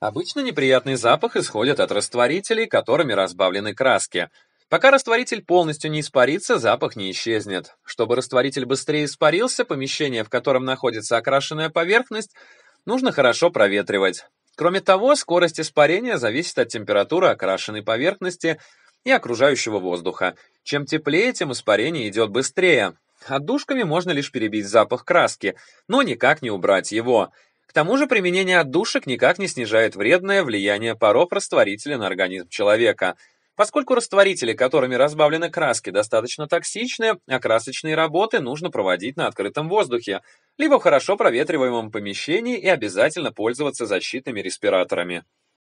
Обычно неприятный запах исходит от растворителей, которыми разбавлены краски. Пока растворитель полностью не испарится, запах не исчезнет. Чтобы растворитель быстрее испарился, помещение, в котором находится окрашенная поверхность, нужно хорошо проветривать. Кроме того, скорость испарения зависит от температуры окрашенной поверхности и окружающего воздуха. Чем теплее, тем испарение идет быстрее. Отдушками можно лишь перебить запах краски, но никак не убрать его. К тому же применение отдушек никак не снижает вредное влияние паров растворителя на организм человека, поскольку растворители, которыми разбавлены краски, достаточно токсичны, а красочные работы нужно проводить на открытом воздухе, либо в хорошо проветриваемом помещении и обязательно пользоваться защитными респираторами.